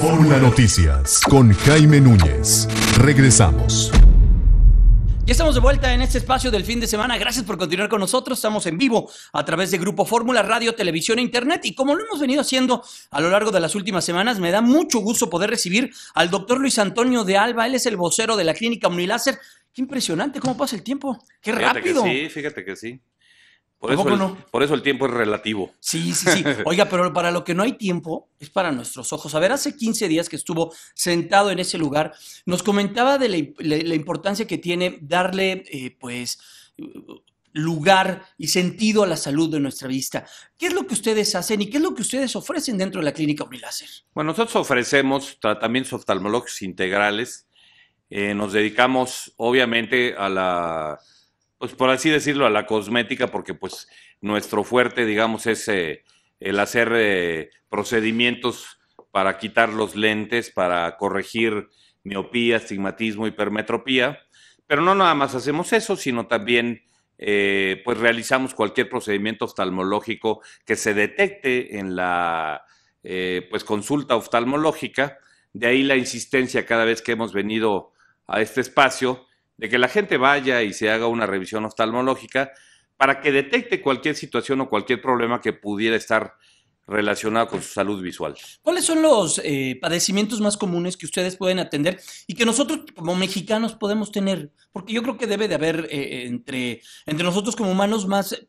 Fórmula Noticias con Jaime Núñez. Regresamos. Ya estamos de vuelta en este espacio del fin de semana. Gracias por continuar con nosotros. Estamos en vivo a través de Grupo Fórmula, Radio, Televisión e Internet. Y como lo hemos venido haciendo a lo largo de las últimas semanas, me da mucho gusto poder recibir al doctor Luis Antonio de Alba. Él es el vocero de la Clínica Uniláser. Qué impresionante cómo pasa el tiempo. Qué rápido. sí, fíjate que sí. Por eso, el, por eso el tiempo es relativo. Sí, sí, sí. Oiga, pero para lo que no hay tiempo es para nuestros ojos. A ver, hace 15 días que estuvo sentado en ese lugar, nos comentaba de la, importancia que tiene darle, eh, pues, lugar y sentido a la salud de nuestra vista. ¿Qué es lo que ustedes hacen y qué es lo que ustedes ofrecen dentro de la clínica Uniláser? Bueno, nosotros ofrecemos tratamientos oftalmológicos integrales. Eh, nos dedicamos, obviamente, a la pues por así decirlo, a la cosmética, porque pues nuestro fuerte, digamos, es eh, el hacer eh, procedimientos para quitar los lentes, para corregir miopía, astigmatismo, hipermetropía. Pero no nada más hacemos eso, sino también eh, pues realizamos cualquier procedimiento oftalmológico que se detecte en la pues consulta oftalmológica. De ahí la insistencia cada vez que hemos venido a este espacio de que la gente vaya y se haga una revisión oftalmológica para que detecte cualquier situación o cualquier problema que pudiera estar relacionado con su salud visual. ¿Cuáles son los eh, padecimientos más comunes que ustedes pueden atender y que nosotros como mexicanos podemos tener? Porque yo creo que debe de haber eh, eh, entre, entre nosotros como humanos más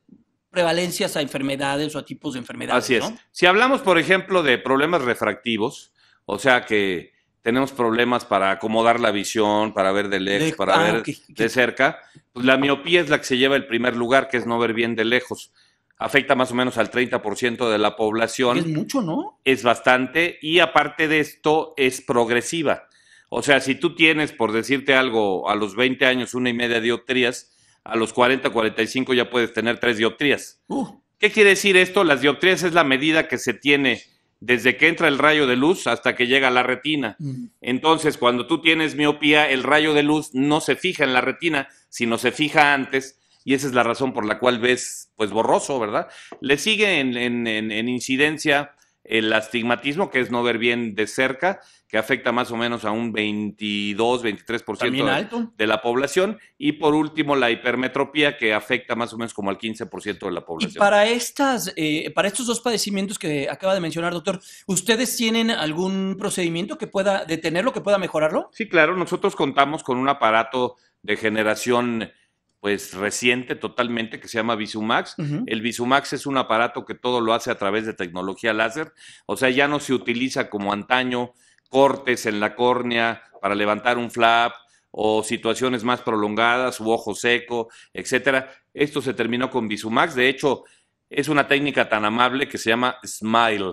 prevalencias a enfermedades o a tipos de enfermedades. Así es. Si hablamos, por ejemplo, de problemas refractivos, o sea que tenemos problemas para acomodar la visión, para ver de lejos, para ah, ver de cerca, pues la miopía es la que se lleva el primer lugar, que es no ver bien de lejos. Afecta más o menos al 30% de la población. Es mucho, ¿no? Es bastante y aparte de esto es progresiva. O sea, si tú tienes, por decirte algo, a los 20 años una y media dioptrías, a los 40, 45 ya puedes tener tres dioptrías. Uh. ¿Qué quiere decir esto? Las dioptrías es la medida que se tiene desde que entra el rayo de luz hasta que llega a la retina. Mm. Entonces, cuando tú tienes miopía, el rayo de luz no se fija en la retina, sino se fija antes, y esa es la razón por la cual ves pues borroso, ¿verdad? Le sigue en, en, en, en incidencia el astigmatismo, que es no ver bien de cerca, que afecta más o menos a un 22, 23% de la población, y por último la hipermetropía, que afecta más o menos como al 15% de la población. para, estas, eh, para estos dos padecimientos que acaba de mencionar, doctor, ¿ustedes tienen algún procedimiento que pueda detenerlo, que pueda mejorarlo? Sí, claro, nosotros contamos con un aparato de generación pues reciente totalmente que se llama Visumax. El Visumax es un aparato que todo lo hace a través de tecnología láser, o sea, ya no se utiliza como antaño cortes en la córnea para levantar un flap o situaciones más prolongadas, u ojo seco, etcétera. Esto se terminó con Visumax, de hecho es una técnica tan amable que se llama smile.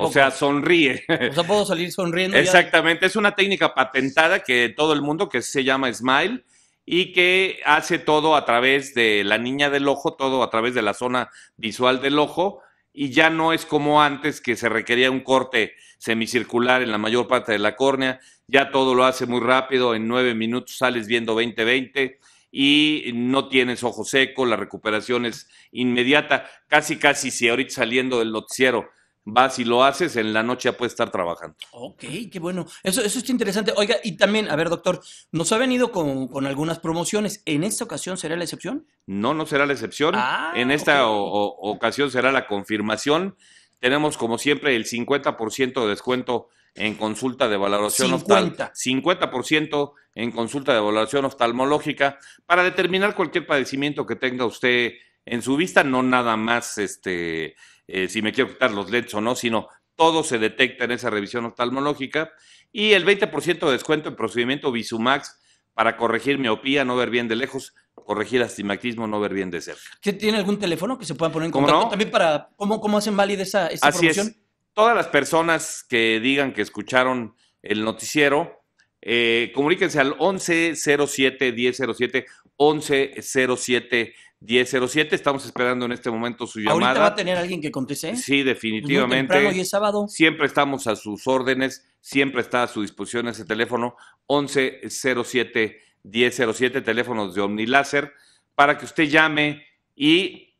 o sea, sonríe. O puedo salir sonriendo. Exactamente, es una técnica patentada que todo el mundo que se llama smile y que hace todo a través de la niña del ojo, todo a través de la zona visual del ojo, y ya no es como antes que se requería un corte semicircular en la mayor parte de la córnea, ya todo lo hace muy rápido, en nueve minutos sales viendo 20-20 y no tienes ojo seco, la recuperación es inmediata, casi casi si ahorita saliendo del noticiero vas y lo haces, en la noche ya puedes estar trabajando. Ok, qué bueno. Eso, eso está interesante. Oiga, y también, a ver, doctor, nos ha venido con, algunas promociones. ¿En esta ocasión será la excepción? No, no será la excepción. Ah, en esta ocasión será la confirmación. Tenemos, como siempre, el 50% de descuento en consulta de valoración 50. 50% en consulta de valoración oftalmológica para determinar cualquier padecimiento que tenga usted en su vista, no nada más este eh, si me quiero quitar los LEDs o no, sino todo se detecta en esa revisión oftalmológica y el 20% de descuento en procedimiento Visumax para corregir miopía, no ver bien de lejos, corregir astigmatismo, no ver bien de cerca. ¿Tiene algún teléfono que se puedan poner en contacto también para cómo, cómo hacen válida esa, información? Así Es. Todas las personas que digan que escucharon el noticiero, eh, comuníquense al 1107 1007 1107 1007. Estamos esperando en este momento su llamada. ¿Ahorita va a tener alguien que conteste? Sí, definitivamente. Muy temprano sábado. Siempre estamos a sus órdenes, siempre está a su disposición ese teléfono 1107 1007, teléfonos de OmniLaser para que usted llame y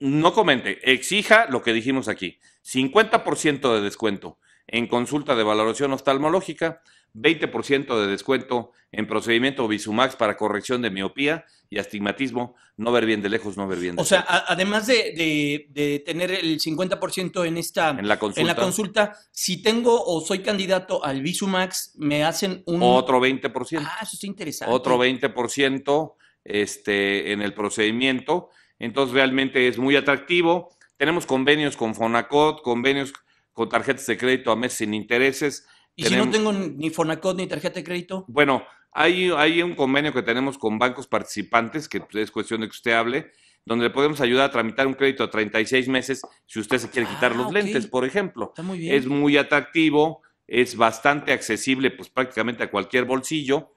no comente, exija lo que dijimos aquí, 50% de descuento en consulta de valoración oftalmológica, 20% de descuento en procedimiento Visumax para corrección de miopía y astigmatismo, no ver bien de lejos, no ver bien de O sea, además de, tener el 50% en esta en la, consulta. la consulta, si tengo o soy candidato al Visumax, me hacen un otro 20%. Ah, eso está interesante. Otro 20% este en el procedimiento, entonces realmente es muy atractivo. Tenemos convenios con Fonacot, convenios con tarjetas de crédito a mes sin intereses y si no tengo ni Fonacot ni tarjeta de crédito. Bueno, hay, hay un convenio que tenemos con bancos participantes, que es cuestión de que usted hable, donde le podemos ayudar a tramitar un crédito a 36 meses si usted se quiere quitar ah, los lentes, por ejemplo. Está muy bien. Es muy atractivo, es bastante accesible pues prácticamente a cualquier bolsillo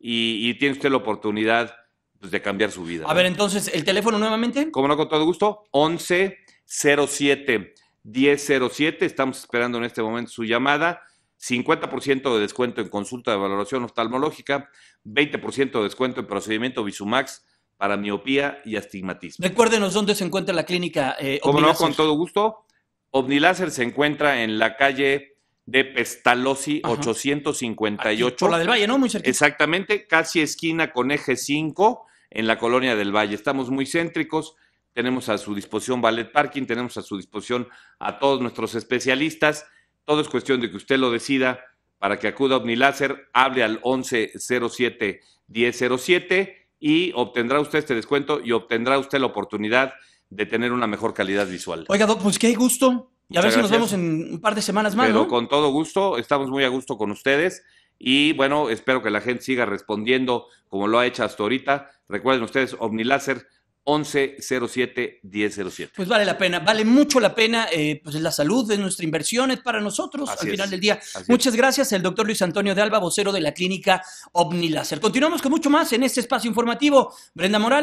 y, tiene usted la oportunidad pues, de cambiar su vida. A ver, entonces, ¿el teléfono nuevamente? Como no, con todo gusto, 1107 1007. Estamos esperando en este momento su llamada 50% de descuento en consulta de valoración oftalmológica, 20% de descuento en procedimiento Visumax para miopía y astigmatismo. Recuérdenos dónde se encuentra la clínica. Eh, Como no, con todo gusto. Omniláser se encuentra en la calle de Pestalozzi 858. la del Valle, ¿no? Muy cerca. Exactamente, casi esquina con eje 5 en la colonia del Valle. Estamos muy céntricos tenemos a su disposición ballet parking, tenemos a su disposición a todos nuestros especialistas todo es cuestión de que usted lo decida para que acuda a OmniLaser, hable al 1107-1007 y obtendrá usted este descuento y obtendrá usted la oportunidad de tener una mejor calidad visual. Oiga, Doc, pues qué gusto. Y a ver si nos vemos en un par de semanas más. Pero con todo gusto, estamos muy a gusto con ustedes. Y bueno, espero que la gente siga respondiendo como lo ha hecho hasta ahorita. Recuerden ustedes, OmniLaser. 1107-1007. Pues vale la pena, vale mucho la pena, eh, pues la salud de nuestra inversión es para nosotros al final del día. Muchas gracias, el doctor Luis Antonio de Alba, vocero de la clínica OmniLaser. Continuamos con mucho más en este espacio informativo. Brenda Morales.